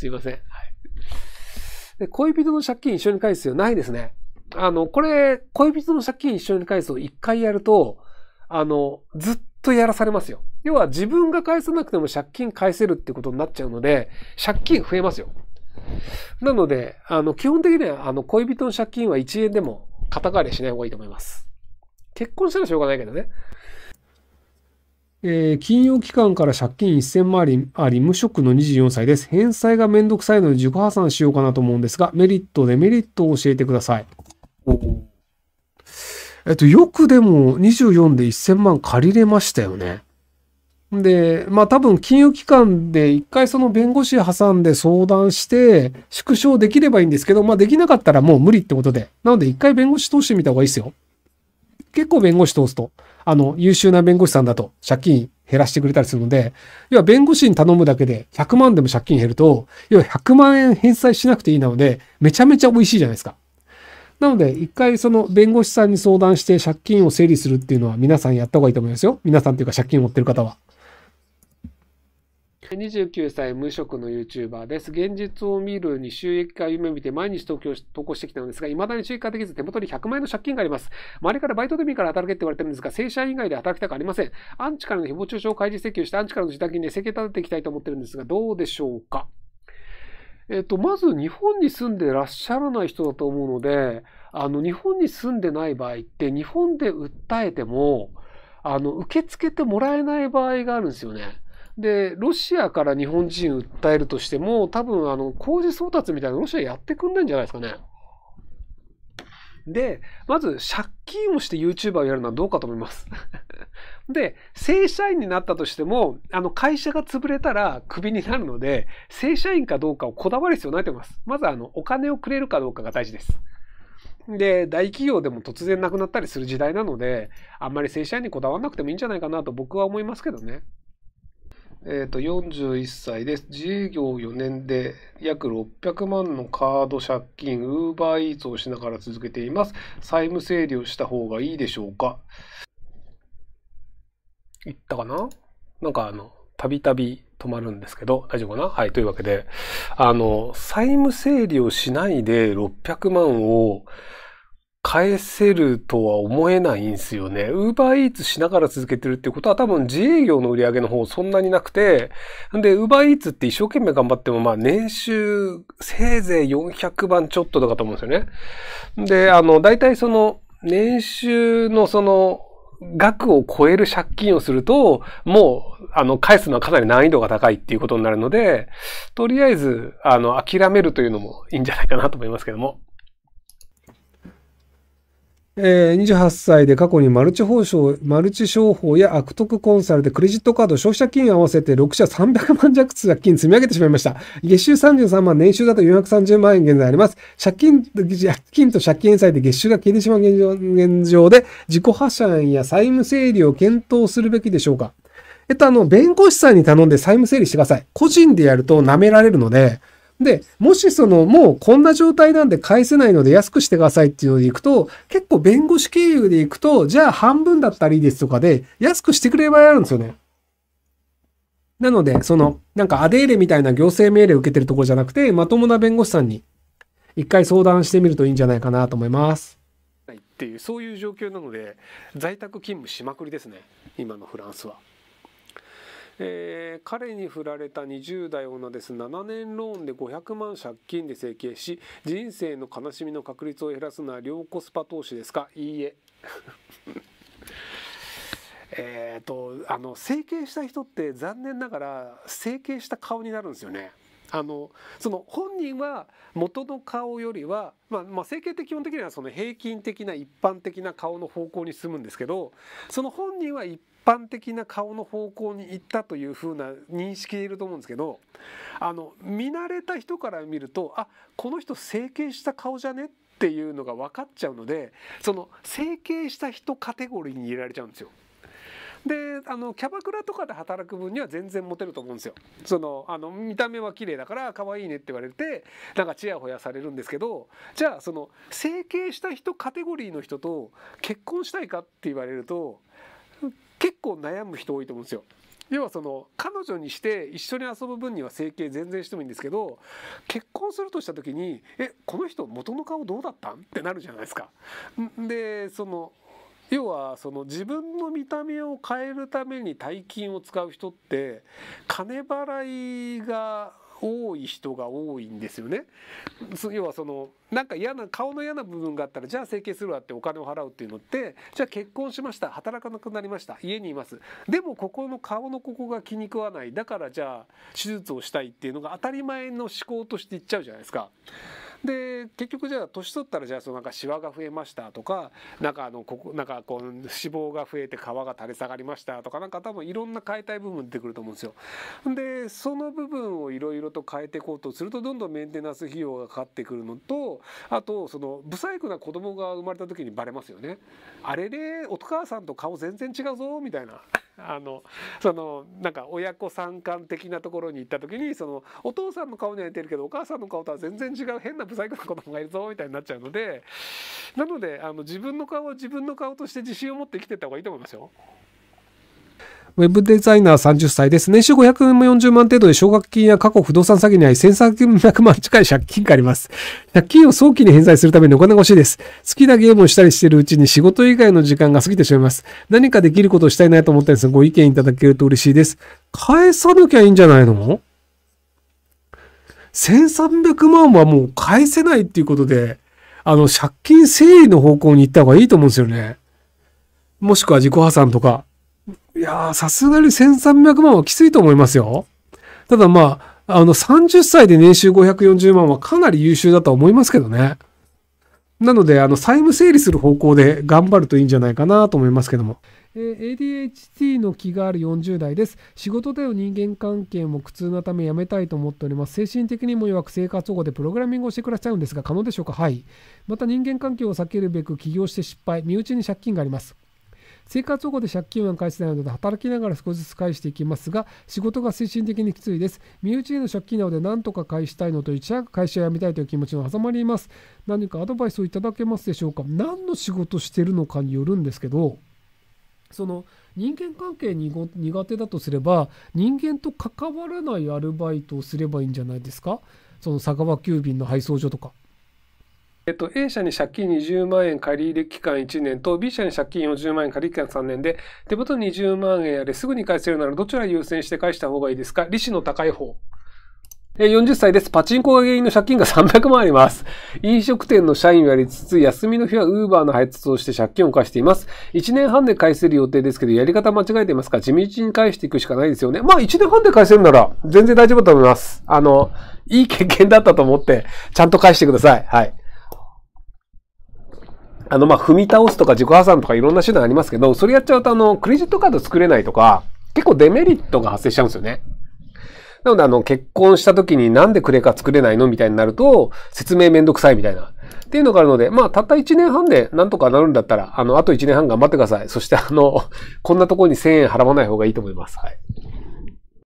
すいません。はい。で、恋人の借金一緒に返すよ。ないですね。あの、これ、恋人の借金一緒に返すを一回やると、あの、ずっとやらされますよ。要は自分が返さなくても借金返せるってことになっちゃうので、借金増えますよ。なので、あの、基本的には、あの、恋人の借金は1円でも肩代わりしない方がいいと思います。結婚したらしょうがないけどね。えー、金融機関から借金1000万あり、無職の24歳です。返済がめんどくさいので自己破産しようかなと思うんですが、メリット、デメリットを教えてください。えっと、よくでも24で1000万借りれましたよね。で、まあ多分金融機関で一回その弁護士挟んで相談して縮小できればいいんですけど、まあできなかったらもう無理ってことで。なので一回弁護士通してみた方がいいですよ。結構弁護士通すと、あの、優秀な弁護士さんだと借金減らしてくれたりするので、要は弁護士に頼むだけで100万でも借金減ると、要は100万円返済しなくていいなので、めちゃめちゃ美味しいじゃないですか。なので、一回その弁護士さんに相談して借金を整理するっていうのは皆さんやった方がいいと思いますよ。皆さんというか借金を持ってる方は。29歳無職の YouTuber です。現実を見るに収益化を夢見て毎日東京投稿してきたのですが、未だに収益化できず手元に100万円の借金があります。周りからバイトでもいいから働けって言われてるんですが、正社員以外で働きたくありません。アンチからの誹謗中傷を開示請求して、アンチからの自宅に請求立てていきたいと思ってるんですが、どうでしょうか。えっと、まず日本に住んでらっしゃらない人だと思うので、あの、日本に住んでない場合って、日本で訴えても、あの、受け付けてもらえない場合があるんですよね。で、ロシアから日本人訴えるとしても、多分、あの、工事争奪みたいなロシアやってくんないんじゃないですかね。で、まず借金をして YouTuber をやるのはどうかと思います で、正社員になったとしても、あの会社が潰れたらクビになるので、正社員かどうかをこだわる必要ないと思います。まずあの、お金をくれるかどうかが大事です。で、大企業でも突然なくなったりする時代なので、あんまり正社員にこだわらなくてもいいんじゃないかなと僕は思いますけどね。えー、と41歳です。自営業4年で約600万のカード借金、ウーバーイーツをしながら続けています。債務整理をした方がいいでしょうか言ったかななんかあの、たびたび止まるんですけど、大丈夫かなはい、というわけで、あの、債務整理をしないで600万を返せるとは思えないんですよね。ウーバーイーツしながら続けてるってことは多分自営業の売り上げの方そんなになくて、んで、ウーバーイーツって一生懸命頑張っても、まあ年収せいぜい400万ちょっととかと思うんですよね。で、あの、大体その年収のその、額を超える借金をすると、もう、あの、返すのはかなり難易度が高いっていうことになるので、とりあえず、あの、諦めるというのもいいんじゃないかなと思いますけども。えー、28歳で過去にマルチ報商、マルチ商法や悪徳コンサルでクレジットカード、消費者金合わせて6社300万弱通借金積み上げてしまいました。月収33万、年収だと430万円現在あります。借金、借金と借金債で月収が消えてしまう現状現状で、自己破産や債務整理を検討するべきでしょうかえっと、あの、弁護士さんに頼んで債務整理してください。個人でやると舐められるので、で、もしその、もうこんな状態なんで返せないので安くしてくださいっていうのでいくと、結構弁護士経由でいくと、じゃあ半分だったらいいですとかで、安くしてくれる場合あるんですよね。なので、その、なんかアデーレみたいな行政命令を受けてるところじゃなくて、まともな弁護士さんに一回相談してみるといいんじゃないかなと思います。っていう、そういう状況なので、在宅勤務しまくりですね、今のフランスは。えー、彼に振られた20代女です7年ローンで500万借金で整形し人生の悲しみの確率を減らすのは両コスパ投資ですかいいえ えっとあの整形した人って残念ながら整形した顔になるんですよね。あのその本人は元の顔よりは、まあ、まあ整形って基本的にはその平均的な一般的な顔の方向に進むんですけどその本人は一般的な顔の方向に行ったというふうな認識でいると思うんですけどあの見慣れた人から見るとあこの人整形した顔じゃねっていうのが分かっちゃうのでその整形した人カテゴリーに入れられちゃうんですよ。であのキャバクラとかで働く分には全然モテると思うんですよそのあの見た目は綺麗だから可愛いねって言われてなんかチヤホヤされるんですけどじゃあその整形した人カテゴリーの人と結婚したいかって言われると結構悩む人多いと思うんですよ。要はその彼女にして一緒に遊ぶ分には整形全然してもいいんですけど結婚するとした時に「えこの人元の顔どうだったん?」ってなるじゃないですか。でその要はその自分の見た目を変えるために大金を使う人って金払いが多い人が多いんですよね。要はそのなんか嫌な顔の嫌な部分があったらじゃあ整形するわってお金を払うっていうのってじゃあ結婚しました働かなくなりました家にいますでもここの顔のここが気に食わないだからじゃあ手術をしたいっていうのが当たり前の思考としていっちゃうじゃないですか。で結局じゃあ年取ったらじゃあそのなんかシワが増えましたとかなんかあのここなんかこう脂肪が増えて皮が垂れ下がりましたとかなんか多分いろんな変えたい部分出てくると思うんですよ。でその部分をいろいろと変えていこうとするとどんどんメンテナンス費用がかかってくるのとあとその不細工な子供が生まれた時にバレますよね。あれれお母さんと顔全然違うぞみたいな。あのそのなんか親子三冠的なところに行った時にそのお父さんの顔には似てるけどお母さんの顔とは全然違う変な不細工な子供がいるぞみたいになっちゃうのでなのであの自分の顔は自分の顔として自信を持って生きてった方がいいと思いますよ。ウェブデザイナー30歳です。年収540万程度で奨学金や過去不動産詐欺に遭い1300万近い借金があります。借金を早期に返済するためにお金が欲しいです。好きなゲームをしたりしているうちに仕事以外の時間が過ぎてしまいます。何かできることをしたいなと思ったんですが、ご意見いただけると嬉しいです。返さなきゃいいんじゃないの ?1300 万はもう返せないっていうことで、あの、借金整理の方向に行った方がいいと思うんですよね。もしくは自己破産とか。いやさすがに1300万はきついと思いますよ。ただまあ、あの、30歳で年収540万はかなり優秀だとは思いますけどね。なので、あの、債務整理する方向で頑張るといいんじゃないかなと思いますけども。ADHD の気がある40代です。仕事での人間関係も苦痛なためやめたいと思っております。精神的にも弱く生活保護でプログラミングをして暮らしちゃうんですが、可能でしょうかはい。また人間関係を避けるべく起業して失敗、身内に借金があります。生活保護で借金は返せないので働きながら少しずつ返していきますが仕事が精神的にきついです身内への借金なので何とか返したいのと一早く会社を辞めたいという気持ちが挟まります何かアドバイスをいただけますでしょうか何の仕事してるのかによるんですけどその人間関係に苦手だとすれば人間と関わらないアルバイトをすればいいんじゃないですかその佐川急便の配送所とかえっと、A 社に借金20万円借り入れ期間1年と B 社に借金40万円借り入れ期間3年で手元20万円あれすぐに返せるならどちら優先して返した方がいいですか利子の高い方。40歳です。パチンコが原因の借金が300万あります。飲食店の社員をやりつつ、休みの日は Uber の配達をして借金を貸しています。1年半で返せる予定ですけど、やり方間違えていますか地道に返していくしかないですよね。まあ1年半で返せるなら、全然大丈夫だと思います。あの、いい経験だったと思って、ちゃんと返してください。はい。あの、ま、踏み倒すとか自己破産とかいろんな手段ありますけど、それやっちゃうとあの、クレジットカード作れないとか、結構デメリットが発生しちゃうんですよね。なので、あの、結婚した時になんでクレカ作れないのみたいになると、説明めんどくさいみたいな。っていうのがあるので、まあ、たった1年半でなんとかなるんだったら、あの、あと1年半頑張ってください。そして、あの、こんなところに1000円払わない方がいいと思います。はい。